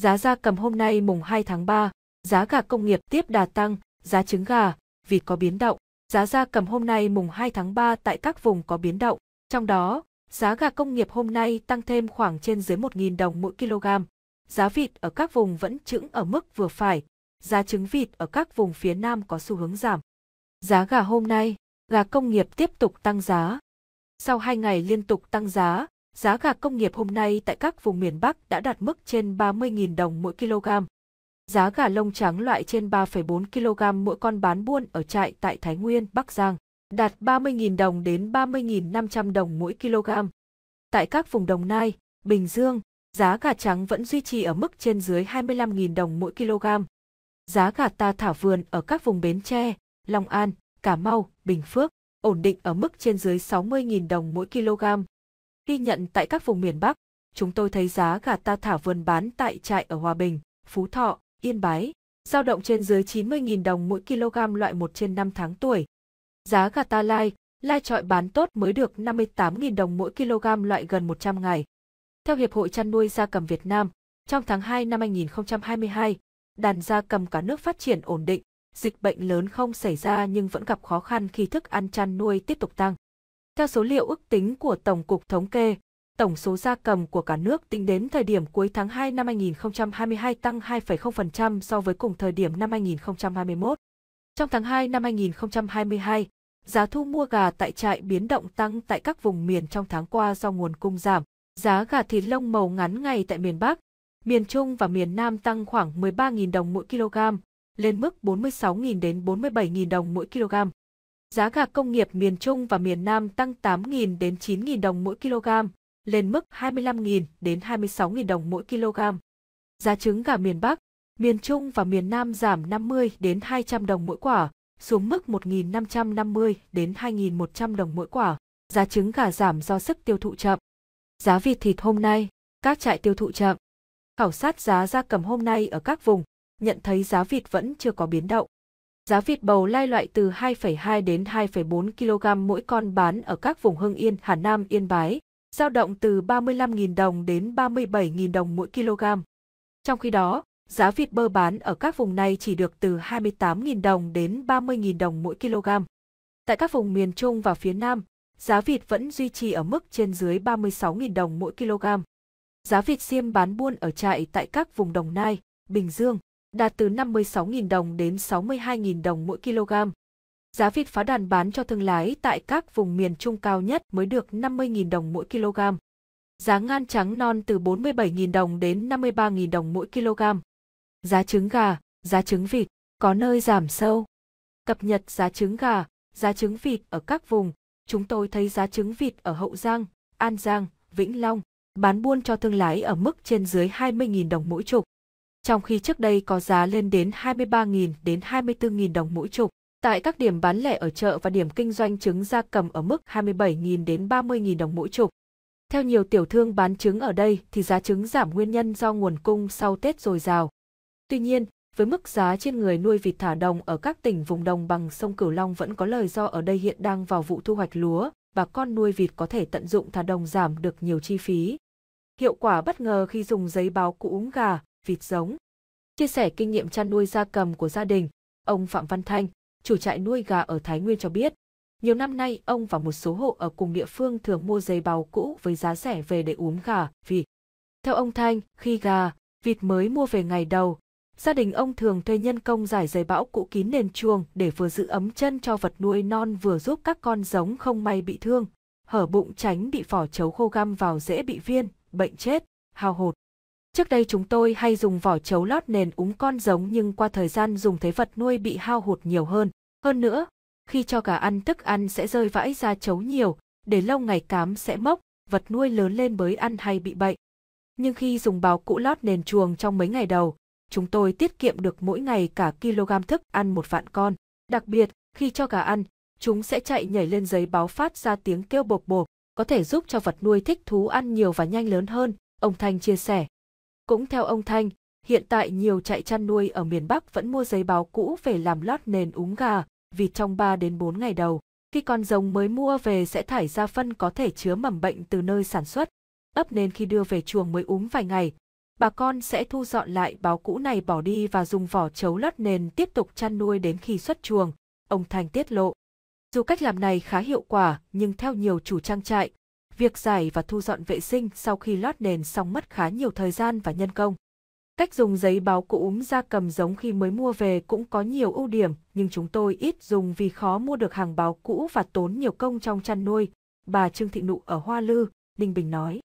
Giá gia cầm hôm nay mùng 2 tháng 3, giá gà công nghiệp tiếp đà tăng, giá trứng gà, vịt có biến động. Giá gia cầm hôm nay mùng 2 tháng 3 tại các vùng có biến động, trong đó, giá gà công nghiệp hôm nay tăng thêm khoảng trên dưới 1.000 đồng mỗi kg. Giá vịt ở các vùng vẫn chững ở mức vừa phải, giá trứng vịt ở các vùng phía Nam có xu hướng giảm. Giá gà hôm nay, gà công nghiệp tiếp tục tăng giá. Sau hai ngày liên tục tăng giá, Giá gà công nghiệp hôm nay tại các vùng miền Bắc đã đạt mức trên 30.000 đồng mỗi kg. Giá gà lông trắng loại trên 3,4 kg mỗi con bán buôn ở trại tại Thái Nguyên, Bắc Giang, đạt 30.000 đồng đến 30.500 đồng mỗi kg. Tại các vùng Đồng Nai, Bình Dương, giá gà trắng vẫn duy trì ở mức trên dưới 25.000 đồng mỗi kg. Giá gà ta thả vườn ở các vùng Bến Tre, Long An, Cà Mau, Bình Phước ổn định ở mức trên dưới 60.000 đồng mỗi kg ghi nhận tại các vùng miền Bắc, chúng tôi thấy giá gà ta thả vườn bán tại trại ở Hòa Bình, Phú Thọ, Yên Bái, giao động trên dưới 90.000 đồng mỗi kg loại 1 trên 5 tháng tuổi. Giá gà ta lai, lai trọi bán tốt mới được 58.000 đồng mỗi kg loại gần 100 ngày. Theo Hiệp hội chăn nuôi gia cầm Việt Nam, trong tháng 2 năm 2022, đàn gia cầm cả nước phát triển ổn định, dịch bệnh lớn không xảy ra nhưng vẫn gặp khó khăn khi thức ăn chăn nuôi tiếp tục tăng. Theo số liệu ước tính của Tổng cục Thống kê, tổng số gia cầm của cả nước tính đến thời điểm cuối tháng 2 năm 2022 tăng 2,0% so với cùng thời điểm năm 2021. Trong tháng 2 năm 2022, giá thu mua gà tại trại biến động tăng tại các vùng miền trong tháng qua do nguồn cung giảm. Giá gà thịt lông màu ngắn ngày tại miền Bắc, miền Trung và miền Nam tăng khoảng 13.000 đồng mỗi kg, lên mức 46.000 đến 47.000 đồng mỗi kg. Giá gà công nghiệp miền Trung và miền Nam tăng 8.000 đến 9.000 đồng mỗi kg, lên mức 25.000 đến 26.000 đồng mỗi kg. Giá trứng gà miền Bắc, miền Trung và miền Nam giảm 50 đến 200 đồng mỗi quả, xuống mức 1.550 đến 2.100 đồng mỗi quả. Giá trứng gà giảm do sức tiêu thụ chậm. Giá vịt thịt hôm nay, các trại tiêu thụ chậm. Khảo sát giá gia cầm hôm nay ở các vùng, nhận thấy giá vịt vẫn chưa có biến động. Giá vịt bầu lai loại từ 2,2 đến 2,4 kg mỗi con bán ở các vùng Hưng Yên, Hà Nam, Yên Bái, giao động từ 35.000 đồng đến 37.000 đồng mỗi kg. Trong khi đó, giá vịt bơ bán ở các vùng này chỉ được từ 28.000 đồng đến 30.000 đồng mỗi kg. Tại các vùng miền Trung và phía Nam, giá vịt vẫn duy trì ở mức trên dưới 36.000 đồng mỗi kg. Giá vịt xiêm bán buôn ở trại tại các vùng Đồng Nai, Bình Dương, đạt từ 56.000 đồng đến 62.000 đồng mỗi kg. Giá vịt phá đàn bán cho thương lái tại các vùng miền trung cao nhất mới được 50.000 đồng mỗi kg. Giá ngan trắng non từ 47.000 đồng đến 53.000 đồng mỗi kg. Giá trứng gà, giá trứng vịt có nơi giảm sâu. Cập nhật giá trứng gà, giá trứng vịt ở các vùng, chúng tôi thấy giá trứng vịt ở Hậu Giang, An Giang, Vĩnh Long bán buôn cho thương lái ở mức trên dưới 20.000 đồng mỗi chục trong khi trước đây có giá lên đến 23.000 đến 24.000 đồng mỗi chục. Tại các điểm bán lẻ ở chợ và điểm kinh doanh trứng gia cầm ở mức 27.000 đến 30.000 đồng mỗi chục. Theo nhiều tiểu thương bán trứng ở đây thì giá trứng giảm nguyên nhân do nguồn cung sau Tết dồi dào. Tuy nhiên, với mức giá trên người nuôi vịt thả đồng ở các tỉnh vùng đồng bằng sông Cửu Long vẫn có lời do ở đây hiện đang vào vụ thu hoạch lúa, bà con nuôi vịt có thể tận dụng thả đồng giảm được nhiều chi phí. Hiệu quả bất ngờ khi dùng giấy báo cũ uống gà, vịt giống. Chia sẻ kinh nghiệm chăn nuôi gia cầm của gia đình, ông Phạm Văn Thanh, chủ trại nuôi gà ở Thái Nguyên cho biết, nhiều năm nay ông và một số hộ ở cùng địa phương thường mua dây bào cũ với giá rẻ về để uống gà, vịt. Theo ông Thanh, khi gà, vịt mới mua về ngày đầu, gia đình ông thường thuê nhân công giải giày bão cũ kín nền chuồng để vừa giữ ấm chân cho vật nuôi non vừa giúp các con giống không may bị thương, hở bụng tránh bị vỏ chấu khô găm vào dễ bị viên, bệnh chết, hao hột. Trước đây chúng tôi hay dùng vỏ chấu lót nền úng con giống nhưng qua thời gian dùng thấy vật nuôi bị hao hụt nhiều hơn. Hơn nữa, khi cho gà ăn thức ăn sẽ rơi vãi ra chấu nhiều, để lâu ngày cám sẽ mốc, vật nuôi lớn lên mới ăn hay bị bệnh. Nhưng khi dùng bào cũ lót nền chuồng trong mấy ngày đầu, chúng tôi tiết kiệm được mỗi ngày cả kg thức ăn một vạn con. Đặc biệt, khi cho gà ăn, chúng sẽ chạy nhảy lên giấy báo phát ra tiếng kêu bộp bộp, có thể giúp cho vật nuôi thích thú ăn nhiều và nhanh lớn hơn, ông Thanh chia sẻ. Cũng theo ông Thanh, hiện tại nhiều trại chăn nuôi ở miền Bắc vẫn mua giấy báo cũ về làm lót nền úng gà, vì trong 3 đến 4 ngày đầu. Khi con giống mới mua về sẽ thải ra phân có thể chứa mầm bệnh từ nơi sản xuất. Ấp nên khi đưa về chuồng mới úng vài ngày, bà con sẽ thu dọn lại báo cũ này bỏ đi và dùng vỏ chấu lót nền tiếp tục chăn nuôi đến khi xuất chuồng, ông thanh tiết lộ. Dù cách làm này khá hiệu quả nhưng theo nhiều chủ trang trại, việc giải và thu dọn vệ sinh sau khi lót nền xong mất khá nhiều thời gian và nhân công. Cách dùng giấy báo cũ úm da cầm giống khi mới mua về cũng có nhiều ưu điểm, nhưng chúng tôi ít dùng vì khó mua được hàng báo cũ và tốn nhiều công trong chăn nuôi, bà Trương Thị Nụ ở Hoa Lư, Ninh Bình nói.